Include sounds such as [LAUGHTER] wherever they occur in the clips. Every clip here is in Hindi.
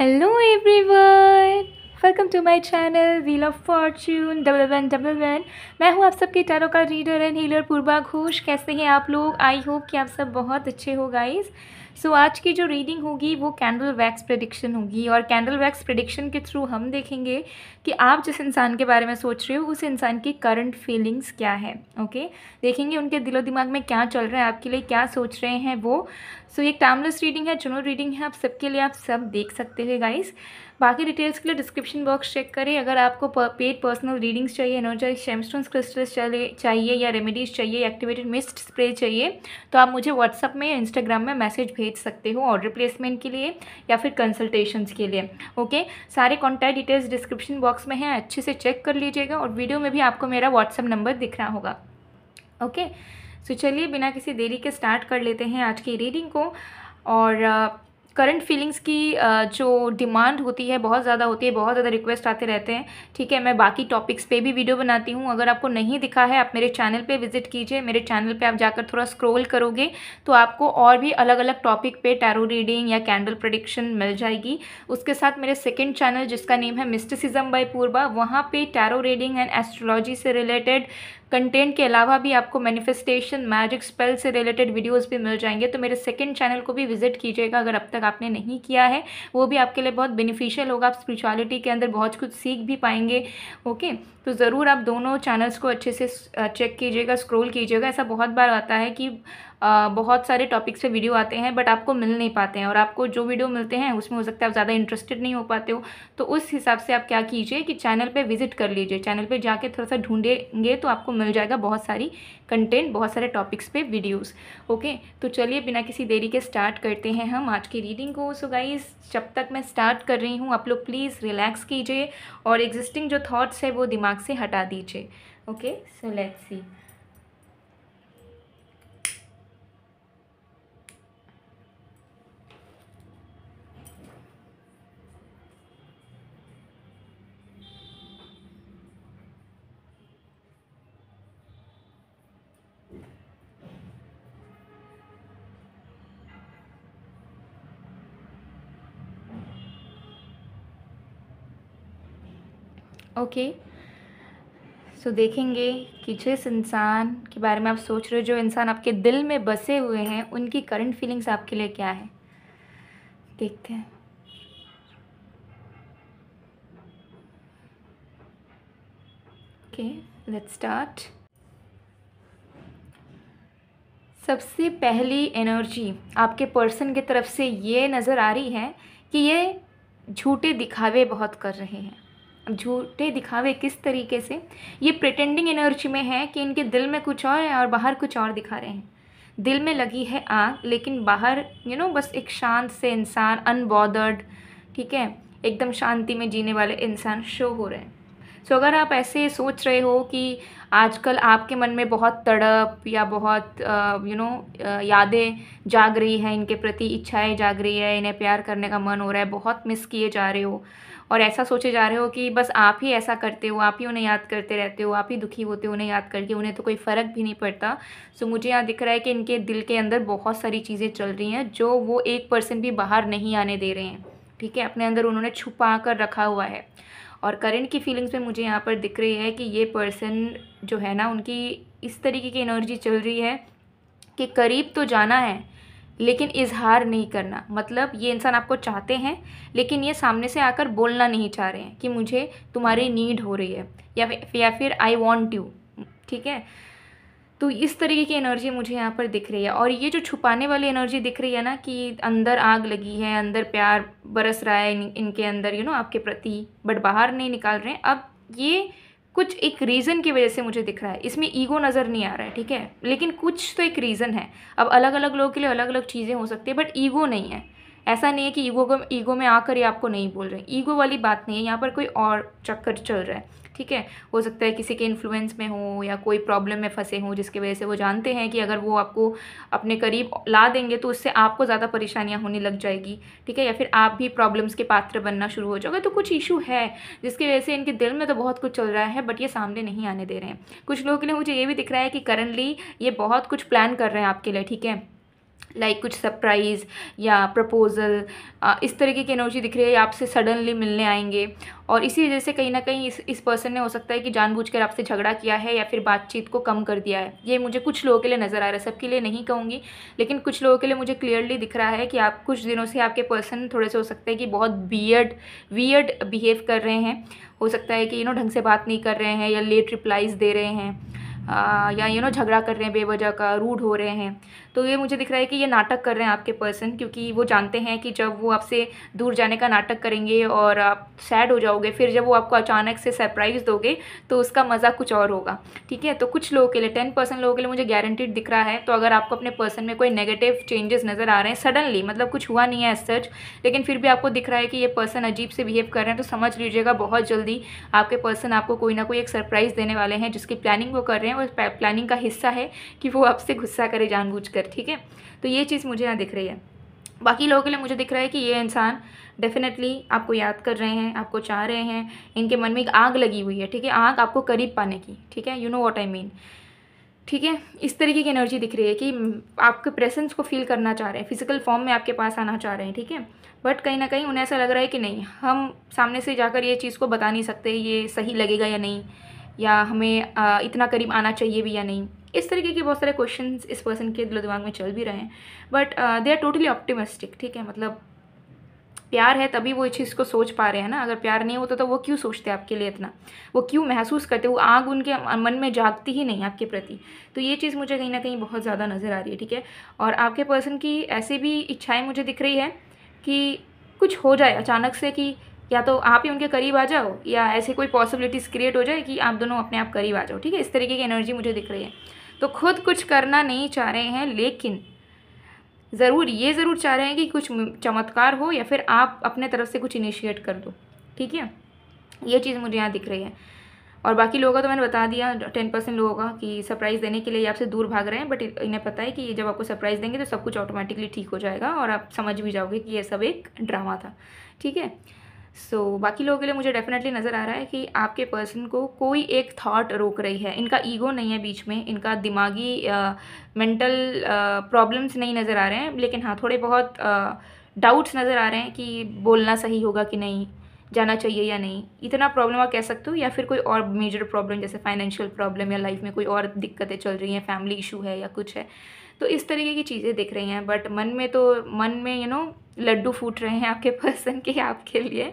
Hello everyone welcome to my channel wheel of fortune double one double one मैं हूँ आप सबकी टैरो का reader and healer Purva Ghosh कैसे हैं आप लोग आई होप कि आप सब बहुत अच्छे हो गाइस सो so, आज की जो रीडिंग होगी वो कैंडल वैक्स प्रडिक्शन होगी और कैंडल वैक्स प्रडिक्शन के थ्रू हम देखेंगे कि आप जिस इंसान के बारे में सोच रहे हो उस इंसान की करंट फीलिंग्स क्या है ओके okay? देखेंगे उनके दिलो दिमाग में क्या चल रहा है आपके लिए क्या सोच रहे हैं वो सो ये टाइमलेस रीडिंग है जनरल रीडिंग है आप सबके लिए आप सब देख सकते हैं गाइस बाकी डिटेल्स के लिए डिस्क्रिप्शन बॉक्स चेक करें अगर आपको पेड पर्सनल रीडिंग्स चाहिए एनर्जाइज शेमस्टोन्स क्रिस्टल्स चाहिए या रेमेडीज़ चाहिए एक्टिवेटेड मिस्ट स्प्रे चाहिए तो आप मुझे व्हाट्सअप में या इंस्टाग्राम में मैसेज भेज सकते हो ऑर्डर प्लेसमेंट के लिए या फिर कंसल्टेशन के लिए ओके सारे कॉन्टैक्ट डिटेल्स डिस्क्रिप्शन बॉक्स में हैं अच्छे से चेक कर लीजिएगा और वीडियो में भी आपको मेरा व्हाट्सअप नंबर दिख रहा होगा ओके okay? सो so, चलिए बिना किसी देरी के स्टार्ट कर लेते हैं आज की रीडिंग को और करंट फीलिंग्स की जो डिमांड होती है बहुत ज़्यादा होती है बहुत ज़्यादा रिक्वेस्ट आते रहते हैं ठीक है मैं बाकी टॉपिक्स पे भी वीडियो बनाती हूँ अगर आपको नहीं दिखा है आप मेरे चैनल पे विजिट कीजिए मेरे चैनल पे आप जाकर थोड़ा स्क्रॉल करोगे तो आपको और भी अलग अलग टॉपिक पे टैरो रीडिंग या कैंडल प्रडिक्शन मिल जाएगी उसके साथ मेरे सेकेंड चैनल जिसका नेम है मिस्टिसिजम बाई पूर्वा वहाँ पर टैरो रीडिंग एंड एस्ट्रोलॉजी से रिलेटेड कंटेंट के अलावा भी आपको मैनिफेस्टेशन मैजिक स्पेल से रिलेटेड वीडियोस भी मिल जाएंगे तो मेरे सेकंड चैनल को भी विजिट कीजिएगा अगर अब तक आपने नहीं किया है वो भी आपके लिए बहुत बेनिफिशियल होगा आप स्पिरिचुअलिटी के अंदर बहुत कुछ सीख भी पाएंगे ओके तो ज़रूर आप दोनों चैनल्स को अच्छे से चेक कीजिएगा स्क्रॉल कीजिएगा ऐसा बहुत बार आता है कि बहुत सारे टॉपिक्स पे वीडियो आते हैं बट आपको मिल नहीं पाते हैं और आपको जो वीडियो मिलते हैं उसमें हो सकता है आप ज़्यादा इंटरेस्टेड नहीं हो पाते हो तो उस हिसाब से आप क्या कीजिए कि चैनल पर विजिट कर लीजिए चैनल पर जाके थोड़ा सा ढूंढेंगे तो आपको मिल जाएगा बहुत सारी कंटेंट बहुत सारे टॉपिक्स पे वीडियोस ओके तो चलिए बिना किसी देरी के स्टार्ट करते हैं हम आज की रीडिंग को सो गाइस जब तक मैं स्टार्ट कर रही हूँ आप लोग प्लीज़ रिलैक्स कीजिए और एग्जिस्टिंग जो थाट्स है वो दिमाग से हटा दीजिए okay so let's see okay so देखेंगे कि जिस इंसान के बारे में आप सोच रहे हो जो इंसान आपके दिल में बसे हुए हैं उनकी करंट फीलिंग्स आपके लिए क्या है देखते हैं ओके लेट्स स्टार्ट सबसे पहली एनर्जी आपके पर्सन की तरफ से ये नज़र आ रही है कि ये झूठे दिखावे बहुत कर रहे हैं झूठे दिखावे किस तरीके से ये प्रिटेंडिंग एनर्जी में है कि इनके दिल में कुछ और है और बाहर कुछ और दिखा रहे हैं दिल में लगी है आग लेकिन बाहर यू नो बस एक शांत से इंसान अनबॉदर्ड ठीक है एकदम शांति में जीने वाले इंसान शो हो रहे हैं सो अगर आप ऐसे सोच रहे हो कि आजकल आपके मन में बहुत तड़प या बहुत यू नो यादें जाग रही हैं इनके प्रति इच्छाएं जाग रही है इन्हें प्यार करने का मन हो रहा है बहुत मिस किए जा रहे हो और ऐसा सोचे जा रहे हो कि बस आप ही ऐसा करते हो आप ही उन्हें याद करते रहते हो आप ही दुखी होते हो उन्हें याद करके उन्हें तो कोई फ़र्क भी नहीं पड़ता सो मुझे यहाँ दिख रहा है कि इनके दिल के अंदर बहुत सारी चीज़ें चल रही हैं जो वो एक पर्सन भी बाहर नहीं आने दे रहे हैं ठीक है अपने अंदर उन्होंने छुपा कर रखा हुआ है और करेंट की फीलिंग्स में मुझे यहाँ पर दिख रही है कि ये पर्सन जो है ना उनकी इस तरीके की एनर्जी चल रही है कि करीब तो जाना है लेकिन इजहार नहीं करना मतलब ये इंसान आपको चाहते हैं लेकिन ये सामने से आकर बोलना नहीं चाह रहे हैं कि मुझे तुम्हारी नीड हो रही है या या फिर आई वॉन्ट यू ठीक है तो इस तरीके की एनर्जी मुझे यहाँ पर दिख रही है और ये जो छुपाने वाली एनर्जी दिख रही है ना कि अंदर आग लगी है अंदर प्यार बरस रहा है इन, इनके अंदर यू you नो know, आपके प्रति बट बाहर नहीं निकाल रहे हैं अब ये कुछ एक रीज़न की वजह से मुझे दिख रहा है इसमें ईगो नज़र नहीं आ रहा है ठीक है लेकिन कुछ तो एक रीज़न है अब अलग अलग लोगों के लिए अलग अलग चीज़ें हो सकती है बट ईगो नहीं है ऐसा नहीं है कि ईगो को ईगो में आकर ये आपको नहीं बोल रहे ईगो वाली बात नहीं है यहाँ पर कोई और चक्कर चल रहा है ठीक है हो सकता है किसी के इन्फ्लुएंस में हो या कोई प्रॉब्लम में फंसे हों जिसकी वजह से वो जानते हैं कि अगर वो आपको अपने करीब ला देंगे तो उससे आपको ज़्यादा परेशानियाँ होने लग जाएगी ठीक है या फिर आप भी प्रॉब्लम्स के पात्र बनना शुरू हो जाओगे तो कुछ इशू है जिसकी वजह से इनके दिल में तो बहुत कुछ चल रहा है बट ये सामने नहीं आने दे रहे हैं कुछ लोगों के लिए मुझे ये भी दिख रहा है कि करंटली ये बहुत कुछ प्लान कर रहे हैं आपके लिए ठीक है लाइक like कुछ सरप्राइज़ या प्रपोज़ल इस तरीके की एनर्जी दिख रही है आपसे सडनली मिलने आएंगे और इसी वजह से कहीं ना कहीं इस इस पर्सन ने हो सकता है कि जानबूझकर आपसे झगड़ा किया है या फिर बातचीत को कम कर दिया है ये मुझे कुछ लोगों के लिए नज़र आ रहा है सबके लिए नहीं कहूँगी लेकिन कुछ लोगों के लिए मुझे क्लियरली दिख रहा है कि आप कुछ दिनों से आपके पर्सन थोड़े से हो सकता है कि बहुत बियड वियर्ड बिहेव कर रहे हैं हो सकता है कि यू नो ढंग से बात नहीं कर रहे हैं या लेट रिप्लाइज़ दे रहे हैं आ, या यू नो झगड़ा कर रहे हैं बेवजह का रूड हो रहे हैं तो ये मुझे दिख रहा है कि ये नाटक कर रहे हैं आपके पर्सन क्योंकि वो जानते हैं कि जब वो आपसे दूर जाने का नाटक करेंगे और आप सैड हो जाओगे फिर जब वो आपको अचानक से सरप्राइज़ दोगे तो उसका मज़ा कुछ और होगा ठीक है तो कुछ लोगों के लिए टेन परसेंट लोगों के लिए मुझे गारंटीड दिख रहा है तो अगर आपको अपने पर्सन में कोई नेगेटिव चेंजेस नज़र आ रहे हैं सडनली मतलब कुछ हुआ नहीं है एज सच लेकिन फिर भी आपको दिख रहा है कि ये पर्सन अजीब से बिहेव कर रहे हैं तो समझ लीजिएगा बहुत जल्दी आपके पर्सन आपको कोई ना कोई एक सरप्राइज़ देने वाले हैं जिसकी प्लानिंग वो कर रहे हैं और प्लानिंग का हिस्सा है कि वो आपसे गुस्सा करे जानबूझ कर ठीक है तो ये चीज़ मुझे यहाँ दिख रही है बाकी लोगों के लिए मुझे दिख रहा है कि ये इंसान डेफिनेटली आपको याद कर रहे हैं आपको चाह रहे हैं इनके मन में एक आग लगी हुई है ठीक है आग आपको करीब पाने की ठीक है you know what I mean ठीक है इस तरीके की एनर्जी दिख रही है कि आपके प्रेजेंस को फील करना चाह रहे हैं फिजिकल फॉर्म में आपके पास आना चाह रहे हैं ठीक है बट कहीं ना कहीं उन्हें ऐसा लग रहा है कि नहीं हम सामने से जाकर ये चीज़ को बता नहीं सकते ये सही लगेगा या नहीं या हमें इतना करीब आना चाहिए भी या नहीं इस तरीके के बहुत सारे क्वेश्चन इस पर्सन के दिलो दिमाग में चल भी रहे हैं but they are totally optimistic ठीक है मतलब प्यार है तभी वो इस चीज़ को सोच पा रहे हैं ना अगर प्यार नहीं होता तो वो क्यों सोचते आपके लिए इतना वो क्यों महसूस करते वो आग उनके मन में जागती ही नहीं आपके प्रति तो ये चीज़ मुझे कहीं ना कहीं बहुत ज़्यादा नज़र आ रही है ठीक है और आपके पर्सन की ऐसी भी इच्छाएँ मुझे दिख रही है कि कुछ हो जाए अचानक से कि या तो आप ही उनके करीब आ जाओ या ऐसे कोई पॉसिबिलिटीज़ क्रिएट हो जाए कि आप दोनों अपने आप करीब आ जाओ ठीक है इस तरीके की एनर्जी मुझे दिख रही है तो खुद कुछ करना नहीं चाह रहे हैं लेकिन ज़रूर ये ज़रूर चाह रहे हैं कि कुछ चमत्कार हो या फिर आप अपने तरफ से कुछ इनिशिएट कर दो ठीक है ये चीज़ मुझे यहाँ दिख रही है और बाकी लोगों का तो मैंने बता दिया टेन परसेंट लोगों का कि सरप्राइज़ देने के लिए आपसे दूर भाग रहे हैं बट इन्हें पता है कि ये जब आपको सरप्राइज़ देंगे तो सब कुछ ऑटोमेटिकली ठीक हो जाएगा और आप समझ भी जाओगे कि ये सब एक ड्रामा था ठीक है सो so, बाकी लोगों के लिए मुझे डेफिनेटली नज़र आ रहा है कि आपके पर्सन को कोई एक थॉट रोक रही है इनका ईगो नहीं है बीच में इनका दिमागी मेंटल प्रॉब्लम्स नहीं नज़र आ रहे हैं लेकिन हाँ थोड़े बहुत डाउट्स नज़र आ रहे हैं कि बोलना सही होगा कि नहीं जाना चाहिए या नहीं इतना प्रॉब्लम आप कह सकते हो या फिर कोई और मेजर प्रॉब्लम जैसे फाइनेंशियल प्रॉब्लम या लाइफ में कोई और दिक्कतें चल रही हैं फैमिली इशू है या कुछ है तो इस तरीके की चीज़ें दिख रही हैं बट मन में तो मन में यू you नो know, लड्डू फूट रहे हैं आपके पर्सन के आपके लिए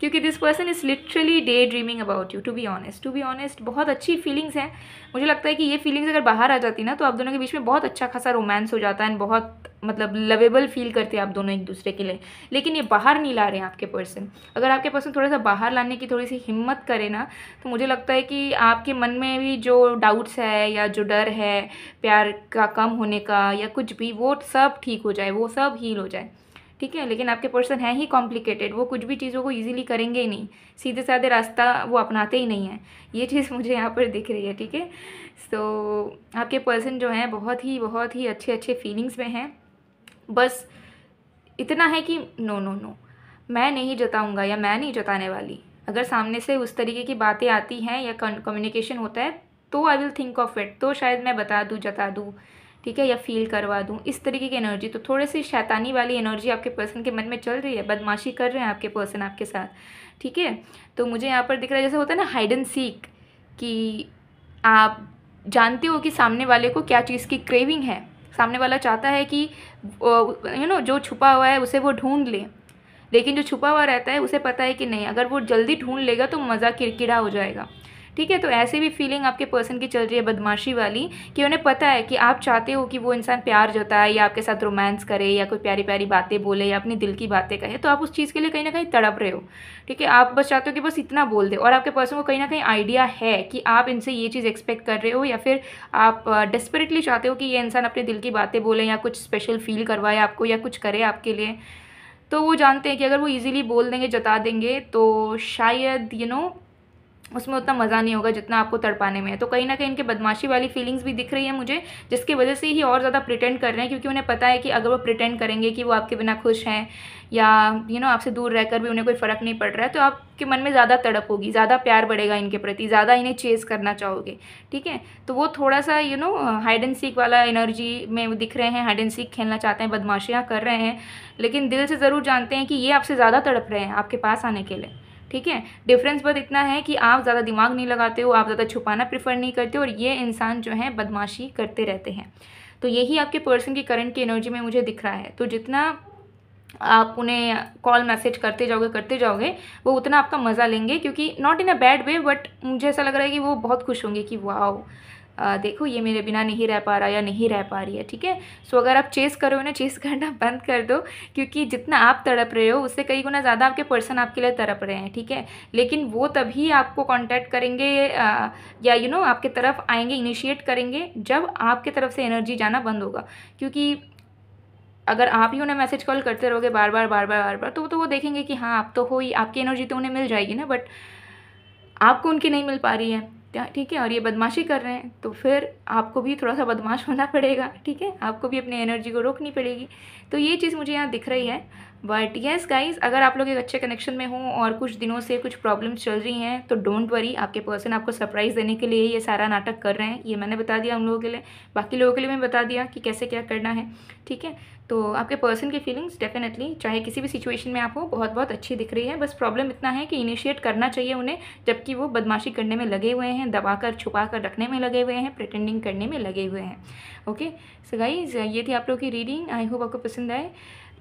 क्योंकि this person is literally daydreaming about you to be honest to be honest बहुत अच्छी फीलिंग्स हैं मुझे लगता है कि ये फीलिंग्स अगर बाहर आ जाती ना तो आप दोनों के बीच में बहुत अच्छा खासा रोमांस हो जाता है एंड बहुत मतलब लवेबल फील करते हैं आप दोनों एक दूसरे के लिए लेकिन ये बाहर नहीं ला रहे हैं आपके पर्सन अगर आपके पर्सन थोड़ा सा बाहर लाने की थोड़ी सी हिम्मत करें ना तो मुझे लगता है कि आपके मन में भी जो डाउट्स है या जो डर है प्यार का कम होने का या कुछ भी वो सब ठीक हो जाए वो सब हील हो जाए ठीक है लेकिन आपके पर्सन हैं ही कॉम्प्लिकेटेड वो कुछ भी चीज़ों को ईजिली करेंगे ही नहीं सीधे साधे रास्ता वो अपनाते ही नहीं है ये चीज़ मुझे यहाँ पर दिख रही है ठीक है सो आपके पर्सन जो हैं बहुत ही बहुत ही अच्छे अच्छे फीलिंग्स में हैं बस इतना है कि नो नो नो मैं नहीं जताऊँगा या मैं नहीं जताने वाली अगर सामने से उस तरीके की बातें आती हैं या कम्युनिकेशन होता है तो I will think of it तो शायद मैं बता दूँ जता दूँ ठीक है या फील करवा दूँ इस तरीके की एनर्जी तो थोड़ी सी शैतानी वाली एनर्जी आपके पर्सन के मन में चल रही है बदमाशी कर रहे हैं आपके पर्सन आपके साथ ठीक है तो मुझे यहाँ पर दिख रहा है जैसे होता है ना हाइड एंड सीक कि आप जानते हो कि सामने वाले को क्या चीज़ की क्रेविंग है सामने वाला चाहता है कि यू नो जो छुपा हुआ है उसे वो ढूंढ ले लेकिन जो छुपा हुआ रहता है उसे पता है कि नहीं अगर वो जल्दी ढूंढ लेगा तो मज़ा किरकिरा हो जाएगा ठीक है तो ऐसे भी फीलिंग आपके पर्सन की चल रही है बदमाशी वाली कि उन्हें पता है कि आप चाहते हो कि वो इंसान प्यार जताए या आपके साथ रोमांस करे या कोई प्यारी प्यारी बातें बोले या अपने दिल की बातें कहे तो आप उस चीज़ के लिए कहीं ना कहीं तड़प रहे हो ठीक है आप बस चाहते हो कि बस इतना बोल दे और आपके पर्सन को कहीं ना कहीं आइडिया है कि आप इनसे ये चीज़ एक्सपेक्ट कर रहे हो या फिर आप डेस्परेटली चाहते हो कि ये इंसान अपने दिल की बातें बोले या कुछ स्पेशल फील करवाए आपको या कुछ करे आपके लिए तो वो जानते हैं कि अगर वो इजीली बोल देंगे जता देंगे तो शायद यू you नो know, उसमें उतना मज़ा नहीं होगा जितना आपको तड़पाने में है तो कहीं ना कहीं इनके बदमाशी वाली फीलिंग्स भी दिख रही है मुझे जिसकी वजह से ही और ज़्यादा प्रिटेंड कर रहे हैं क्योंकि उन्हें पता है कि अगर वो प्रिटेंड करेंगे कि वो आपके बिना खुश हैं या यू नो आपसे दूर रहकर भी उन्हें कोई फ़र्क नहीं पड़ रहा है तो आपके मन में ज़्यादा तड़प होगी ज़्यादा प्यार बढ़ेगा इनके प्रति ज़्यादा इन्हें चेज़ करना चाहोगे ठीक है तो वो थोड़ा सा यू नो हाइड एंड सीख वाला एनर्जी में दिख रहे हैं हाइड एंड सीख खेलना चाहते हैं बदमाशियाँ कर रहे हैं लेकिन दिल से ज़रूर जानते हैं कि ये आपसे ज़्यादा तड़प रहे हैं आपके पास आने के लिए ठीक है डिफरेंस बस इतना है कि आप ज़्यादा दिमाग नहीं लगाते हो आप ज़्यादा छुपाना प्रिफर नहीं करते और ये इंसान जो है बदमाशी करते रहते हैं तो यही आपके पर्सन की करंट की एनर्जी में मुझे दिख रहा है तो जितना आप उन्हें कॉल मैसेज करते जाओगे करते जाओगे वो उतना आपका मज़ा लेंगे क्योंकि not in a bad way but मुझे ऐसा लग रहा है कि वो बहुत खुश होंगे कि वाह आ, देखो ये मेरे बिना नहीं रह पा रहा या नहीं रह पा रही है ठीक है सो अगर आप चेस करो ना चेस [LAUGHS] करना बंद कर दो क्योंकि जितना आप तड़प रहे हो उससे कई गुना ज़्यादा आपके पर्सन आपके लिए तड़प रहे हैं ठीक है लेकिन वो तभी आपको कॉन्टैक्ट करेंगे या यू नो आपके तरफ आएंगे इनिशिएट करेंगे जब आपके तरफ से एनर्जी जाना बंद होगा क्योंकि अगर आप ही उन्हें मैसेज कॉल करते रहोगे बार बार बार बार बार बार तो वो तो वो देखेंगे कि हाँ आप तो हो ही आपकी एनर्जी तो उन्हें मिल जाएगी ना बट आपको उनकी नहीं मिल पा रही है क्या ठीक है और ये बदमाशी कर रहे हैं तो फिर आपको भी थोड़ा सा बदमाश होना पड़ेगा ठीक है आपको भी अपनी एनर्जी को रोकनी पड़ेगी तो ये चीज़ मुझे यहाँ दिख रही है बट येस गाइज अगर आप लोग एक अच्छे कनेक्शन में हों और कुछ दिनों से कुछ प्रॉब्लम्स चल रही हैं तो डोंट वरी आपके पर्सन आपको सरप्राइज़ देने के लिए ये सारा नाटक कर रहे हैं ये मैंने बता दिया उन लोगों के लिए बाकी लोगों के लिए मैं बता दिया कि कैसे क्या करना है ठीक है तो आपके पर्सन की फीलिंग्स डेफिनेटली चाहे किसी भी सिचुएशन में आप हो बहुत बहुत अच्छी दिख रही है बस प्रॉब्लम इतना है कि इनिशिएट करना चाहिए उन्हें जबकि वो बदमाशी करने में लगे हुए हैं दबाकर छुपाकर रखने में लगे हुए हैं प्रिटेंडिंग करने में लगे हुए हैं ओके सो गाइज ये थी आप लोग की रीडिंग आई होप आपको पसंद आए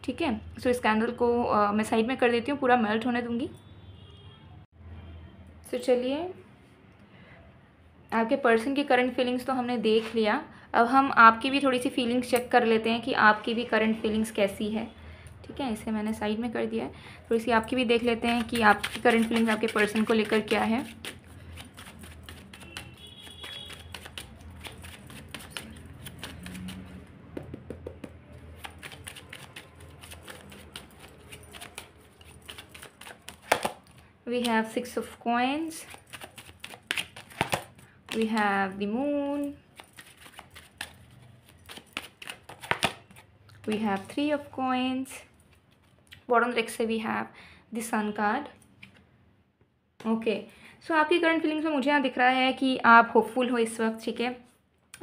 ठीक है सो इस कैंडल को आ, मैं साइड में कर देती हूँ पूरा मेल्ट होने दूँगी सो so, चलिए आपके पर्सन की करंट फीलिंग्स तो हमने देख लिया अब हम आपकी भी थोड़ी सी फीलिंग्स चेक कर लेते हैं कि आपकी भी करंट फीलिंग्स कैसी है ठीक है इसे मैंने साइड में कर दिया है थोड़ी सी आपकी भी देख लेते हैं कि आपकी करंट फीलिंग्स आपके पर्सन को लेकर क्या है we have six of coins we have the moon we have three of coins bottom rec से we have the sun card okay so so, आपकी करंट फीलिंग्स में मुझे यहाँ दिख रहा है कि आप होपफुल हो इस वक्त ठीक है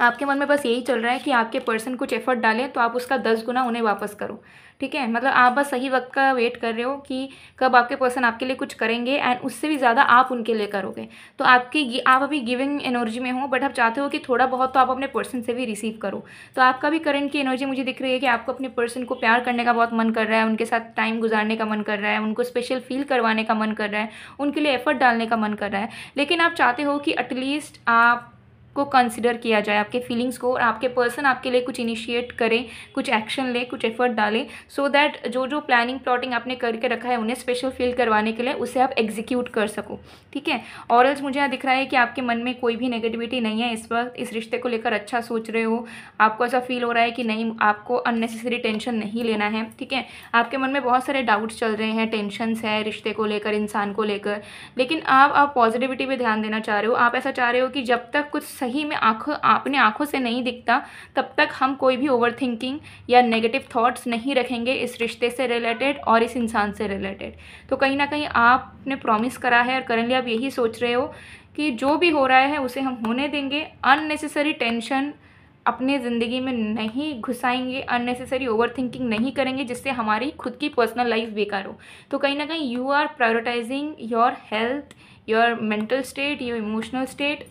आपके मन में बस यही चल रहा है कि आपके पर्सन कुछ एफर्ट डालें तो आप उसका दस गुना उन्हें वापस करो ठीक है मतलब आप बस सही वक्त का वेट कर रहे हो कि कब आपके पर्सन आपके लिए कुछ करेंगे एंड उससे भी ज़्यादा आप उनके लिए करोगे तो आपकी आप अभी गिविंग एनर्जी में हो बट आप चाहते हो कि थोड़ा बहुत तो आप अपने पर्सन से भी रिसीव करो तो आपका भी करंट की एनर्जी मुझे दिख रही है कि आपको अपने पर्सन को प्यार करने का बहुत मन कर रहा है उनके साथ टाइम गुजारने का मन कर रहा है उनको स्पेशल फील करवाने का मन कर रहा है उनके लिए एफर्ट डालने का मन कर रहा है लेकिन आप चाहते हो कि एटलीस्ट आप को कंसिडर किया जाए आपके फीलिंग्स को और आपके पर्सन आपके लिए कुछ इनिशिएट करें कुछ एक्शन लें कुछ एफर्ट डालें सो दैट जो जो प्लानिंग प्लॉटिंग आपने करके रखा है उन्हें स्पेशल फील करवाने के लिए उसे आप एग्जीक्यूट कर सको ठीक है और एल्स मुझे यहाँ दिख रहा है कि आपके मन में कोई भी नेगेटिविटी नहीं है इस वक्त इस रिश्ते को लेकर अच्छा सोच रहे हो आपको ऐसा फील हो रहा है कि नहीं आपको अननेसेसरी टेंशन नहीं लेना है ठीक है आपके मन में बहुत सारे डाउट्स चल रहे हैं टेंशनस है रिश्ते को लेकर इंसान को लेकर लेकिन आप पॉजिटिविटी पर ध्यान देना चाह रहे हो आप ऐसा चाह रहे हो कि जब तक कुछ सही में आँखों अपने आँखों से नहीं दिखता तब तक हम कोई भी ओवर थिंकिंग या नेगेटिव थाट्स नहीं रखेंगे इस रिश्ते से रिलेटेड और इस इंसान से रिलेटेड तो कहीं ना कहीं आपने प्रॉमिस करा है और करेंटली आप यही सोच रहे हो कि जो भी हो रहा है उसे हम होने देंगे अननेसेसरी टेंशन अपने ज़िंदगी में नहीं घुसाएंगे अननेसेसरी ओवर थिंकिंग नहीं करेंगे जिससे हमारी खुद की पर्सनल लाइफ बेकार हो तो कहीं ना कहीं you are prioritising your health your mental state your emotional state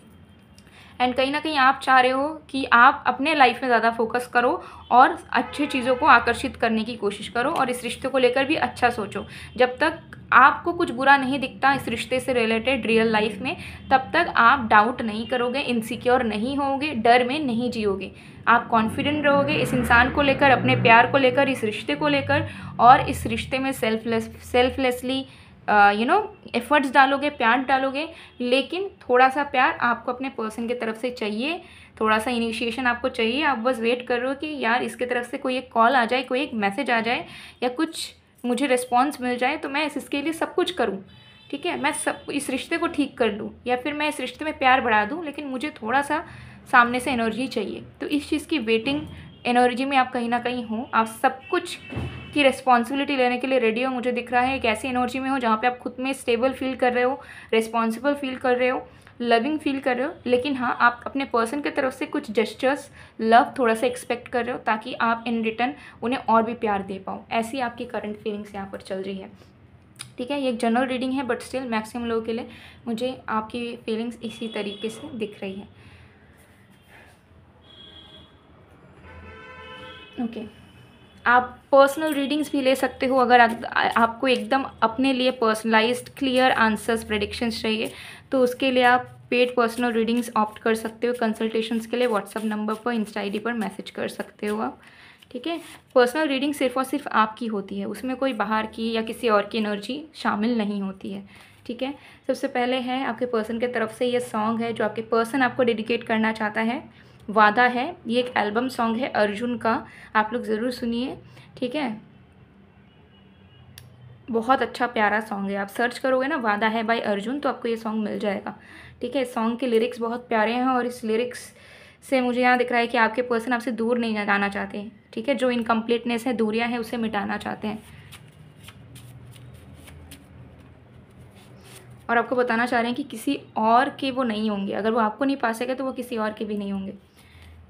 and कहीं ना कहीं आप चाह रहे हो कि आप अपने लाइफ में ज़्यादा फोकस करो और अच्छी चीज़ों को आकर्षित करने की कोशिश करो और इस रिश्ते को लेकर भी अच्छा सोचो जब तक आपको कुछ बुरा नहीं दिखता इस रिश्ते से रिलेटेड रियल लाइफ में तब तक आप डाउट नहीं करोगे इनसिक्योर नहीं होगे डर में नहीं जियोगे आप कॉन्फिडेंट रहोगे इस इंसान को लेकर अपने प्यार को लेकर इस रिश्ते को लेकर और इस रिश्ते में selfless selflessly you know efforts डालोगे प्यार डालोगे लेकिन थोड़ा सा प्यार आपको अपने पर्सन की तरफ से चाहिए थोड़ा सा इनिशिएशन आपको चाहिए आप बस वेट कर रहे हो कि यार इसके तरफ से कोई एक कॉल आ जाए कोई एक मैसेज आ जाए या कुछ मुझे रिस्पॉन्स मिल जाए तो मैं इसके लिए सब कुछ करूँ ठीक है मैं सब इस रिश्ते को ठीक कर लूँ या फिर मैं इस रिश्ते में प्यार बढ़ा दूँ लेकिन मुझे थोड़ा सा सामने से एनर्जी चाहिए तो इस चीज़ की वेटिंग एनर्जी में आप कहीं ना कहीं हो आप सब कुछ की रिस्पॉन्सिबिलिटी लेने के लिए रेडी हो मुझे दिख रहा है एक ऐसी एनर्जी में हो जहाँ पे आप खुद में स्टेबल फील कर रहे हो रिस्पॉन्सिबल फील कर रहे हो लविंग फील कर रहे हो लेकिन हाँ आप अपने पर्सन की तरफ से कुछ जेस्टर्स लव थोड़ा सा एक्सपेक्ट कर रहे हो ताकि आप इन रिटर्न उन्हें और भी प्यार दे पाओ ऐसी आपकी करंट फीलिंग्स यहाँ पर चल रही है ठीक है ये एक जनरल रीडिंग है बट स्टिल मैक्सिमम लोगों के लिए मुझे आपकी फीलिंग्स इसी तरीके से दिख रही है ओके okay. आप पर्सनल रीडिंग्स भी ले सकते हो अगर आपको एकदम अपने लिए पर्सनलाइज्ड क्लियर आंसर्स प्रडिक्शंस चाहिए तो उसके लिए आप पेड पर्सनल रीडिंग्स ऑप्ट कर सकते हो कंसल्टेशंस के लिए व्हाट्सअप नंबर पर इंस्टा आई पर मैसेज कर सकते हो आप ठीक है पर्सनल रीडिंग सिर्फ और सिर्फ आपकी होती है उसमें कोई बाहर की या किसी और की एनर्जी शामिल नहीं होती है ठीक है सबसे पहले है आपके पर्सन के तरफ से ये सॉन्ग है जो आपके पर्सन आपको डेडिकेट करना चाहता है वादा है ये एक एल्बम सॉन्ग है अर्जुन का आप लोग ज़रूर सुनिए ठीक है बहुत अच्छा प्यारा सॉन्ग है आप सर्च करोगे ना वादा है बाय अर्जुन तो आपको ये सॉन्ग मिल जाएगा ठीक है इस सॉन्ग के लिरिक्स बहुत प्यारे हैं और इस लिरिक्स से मुझे यहाँ दिख रहा है कि आपके पर्सन आपसे दूर नहीं जाना चाहते हैं ठीक है जो इनकम्प्लीटनेस है दूरियाँ हैं उसे मिटाना चाहते हैं और आपको बताना चाह रहे हैं कि किसी और के वो नहीं होंगे अगर वो आपको नहीं पा सके तो वो किसी और के भी नहीं होंगे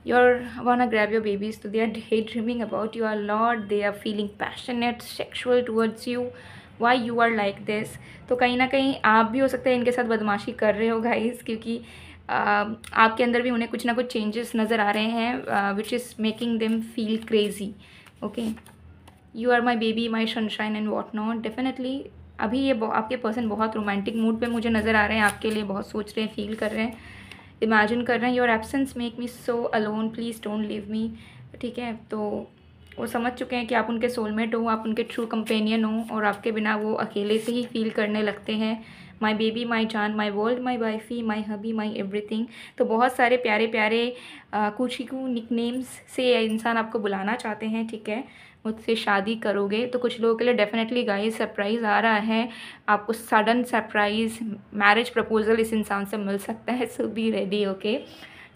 you're wanna grab your babies so they are daydreaming about you a lot they are feeling passionate sexual towards you why you are like this तो कहीं ना कहीं आप भी हो सकता है इनके साथ बदमाशी कर रहे हो गाइज क्योंकि आ, um, आपके अंदर भी उन्हें कुछ ना कुछ चेंजेस नज़र आ रहे हैं which is making them feel crazy okay you are my baby my sunshine and what not definitely अभी ये आपके पर्सन बहुत रोमांटिक मूड पे मुझे नज़र आ रहे हैं आपके लिए बहुत सोच रहे हैं फील कर रहे हैं इमेजिन कर रहे हैं your absence make me so alone please don't leave me ठीक है तो वो समझ चुके हैं कि आप उनके सोलमेट हो आप उनके ट्रू कंपेनियन हो और आपके बिना वो अकेले से ही फील करने लगते हैं माई बेबी माई जान my world my wifey my hubby my everything तो बहुत सारे प्यारे प्यारे कुछ ही निक नेम्स से इंसान आपको बुलाना चाहते हैं ठीक है मुझसे शादी करोगे तो कुछ लोगों के लिए डेफिनेटली गाइस सरप्राइज़ आ रहा है आपको सडन सरप्राइज़ मैरिज प्रपोज़ल इस इंसान से मिल सकता है so be ready okay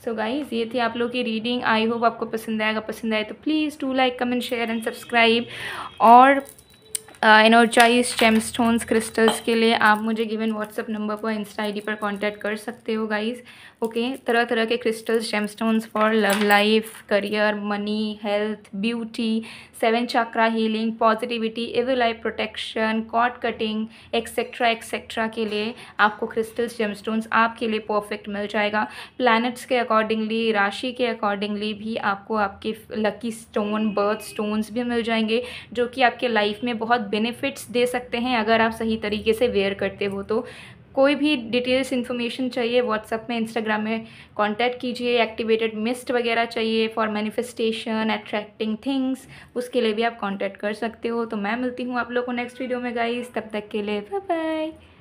so guys ये थी आप लोग की रीडिंग आई होप आपको पसंद आएगा पसंद आए तो please do like comment share and subscribe और एनर्जाइज स्टोन्स क्रिस्टल्स के लिए आप मुझे गिवन व्हाट्सअप नंबर पर इंस्टा आईडी पर कांटेक्ट कर सकते हो गाइस ओके तरह तरह के crystals stones for love life career money health beauty seven chakra healing positivity evil life protection cord cutting etcetera etcetera के लिए आपको क्रिस्टल्स जेमस्टोन्स आपके लिए परफेक्ट मिल जाएगा प्लानट्स के अकॉर्डिंगली राशि के अकॉर्डिंगली भी आपको आपके लकी स्टोन बर्थ स्टोन्स भी मिल जाएंगे जो कि आपके लाइफ में बहुत बेनिफिट्स दे सकते हैं अगर आप सही तरीके से वेयर करते हो तो कोई भी डिटेल्स इन्फॉर्मेशन चाहिए व्हाट्सअप में इंस्टाग्राम में कांटेक्ट कीजिए एक्टिवेटेड मिस्ट वगैरह चाहिए फॉर मैनिफेस्टेशन अट्रैक्टिंग थिंग्स उसके लिए भी आप कांटेक्ट कर सकते हो तो मैं मिलती हूँ आप लोगों को नेक्स्ट वीडियो में गाइस तब तक के लिए बाय बाय